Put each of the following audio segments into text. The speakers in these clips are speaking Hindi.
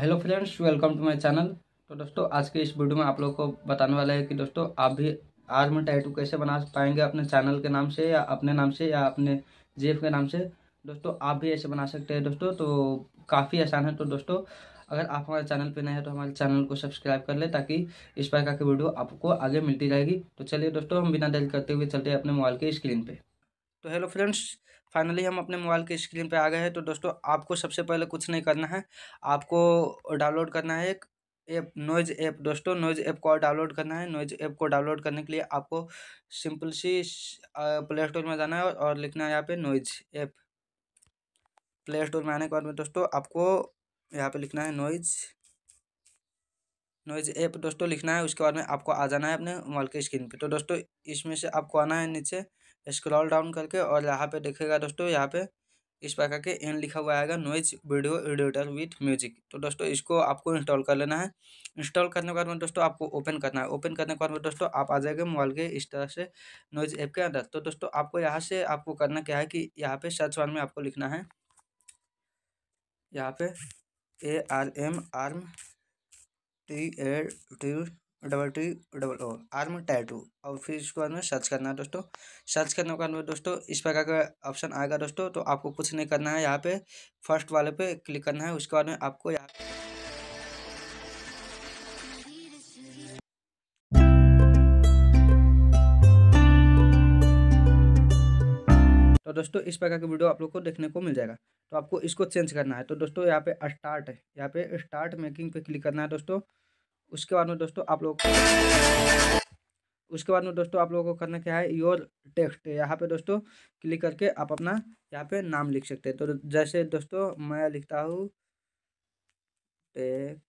hello friends welcome to my channel तो दोस्तों आज के इस वीडियो में आप लोगों को बताने वाला है कि दोस्तों आप भी आर्म टैटू कैसे बना पाएंगे अपने चैनल के नाम से या अपने नाम से या अपने जेब के नाम से दोस्तों आप भी ऐसे बना सकते हैं दोस्तों तो काफ़ी आसान है तो दोस्तों अगर आप हमारे चैनल पर नए हैं तो हमारे चैनल को सब्सक्राइब कर ले ताकि इस प्रकार की वीडियो आपको आगे मिलती रहेगी तो चलिए दोस्तों हम बिना देर करते हुए चलते हैं अपने मोबाइल के स्क्रीन पर तो हेलो फ्रेंड्स फाइनली हम अपने मोबाइल के स्क्रीन पे आ गए हैं तो दोस्तों आपको सबसे पहले कुछ नहीं करना है आपको डाउनलोड करना है एक ऐप नोइज ऐप दोस्तों नोइज़ ऐप को डाउनलोड करना है नोइज ऐप को डाउनलोड करने के लिए आपको सिंपल सी प्ले स्टोर में जाना है और लिखना है यहाँ पे नोइज ऐप प्ले स्टोर में आने के बाद में दोस्तों आपको यहाँ पे लिखना है नोइज नोइज ऐप दोस्तों लिखना है उसके बाद में आपको आ जाना है अपने मोबाइल के स्क्रीन पे तो दोस्तों इसमें से आपको आना है नीचे स्क्रॉल डाउन करके और यहाँ पे देखेगा दोस्तों यहाँ पे इस प्रकार के एन लिखा हुआ आएगा Noise video editor with music तो दोस्तों इसको आपको इंस्टॉल कर लेना है इंस्टॉल करने के बाद में दोस्तों आपको ओपन करना है ओपन करने के बाद में दोस्तों आप आ जाएंगे मोबाइल के इस तरह से नोइज ऐप के अंदर तो दोस्तों आपको यहाँ से आपको करना क्या है कि यहाँ पे सर्च वान में आपको लिखना है यहाँ पे A R M arm T L T double T double O arm two और फिर इसके बाद में सर्च करना है दोस्तों सर्च करने के बाद में दोस्तों इस प्रकार का ऑप्शन आएगा दोस्तों तो आपको कुछ नहीं करना है यहाँ पे फर्स्ट वाले पे क्लिक करना है उसके बाद में आपको यहाँ तो दोस्तों इस प्रकार की वीडियो आप लोग को देखने को मिल जाएगा तो आपको इसको चेंज करना है तो दोस्तों यहाँ पे स्टार्ट है यहाँ पे स्टार्ट मेकिंग पे क्लिक करना है दोस्तों उसके बाद में दोस्तों आप लोग उसके बाद में दोस्तों आप लोगों को करना क्या है योर टेक्स्ट यहाँ पे दोस्तों क्लिक करके आप अपना यहाँ पे नाम लिख सकते हैं तो जैसे दोस्तों मैं लिखता हूँ टेक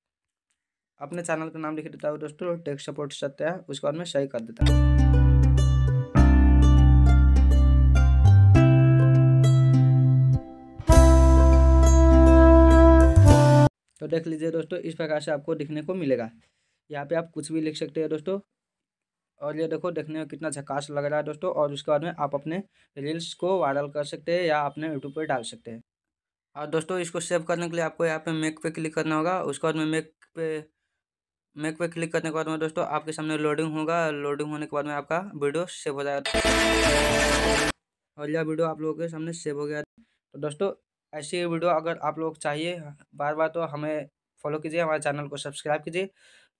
अपने चैनल का नाम लिख देता हूँ दोस्तों टेक सपोर्ट सत्य उसके बाद में सही कर देता हूँ तो देख लीजिए दोस्तों इस प्रकार से आपको दिखने को मिलेगा यहाँ पे आप कुछ भी लिख सकते हैं दोस्तों और ये देखो देखने में कितना झकास लग रहा है दोस्तों और उसके बाद में आप अपने रील्स को वायरल कर सकते हैं या अपने यूट्यूब पर डाल सकते हैं और दोस्तों इसको सेव करने के लिए आपको यहाँ पे मेक पे क्लिक करना होगा उसके बाद में मेक पे मेक पे क्लिक करने के बाद में दोस्तों आपके सामने लोडिंग होगा लोडिंग होने के बाद में आपका वीडियो सेव हो जाएगा और यह वीडियो आप लोगों के सामने सेव हो गया तो दोस्तों ऐसी वीडियो अगर आप लोग चाहिए बार बार तो हमें फॉलो कीजिए हमारे चैनल को सब्सक्राइब कीजिए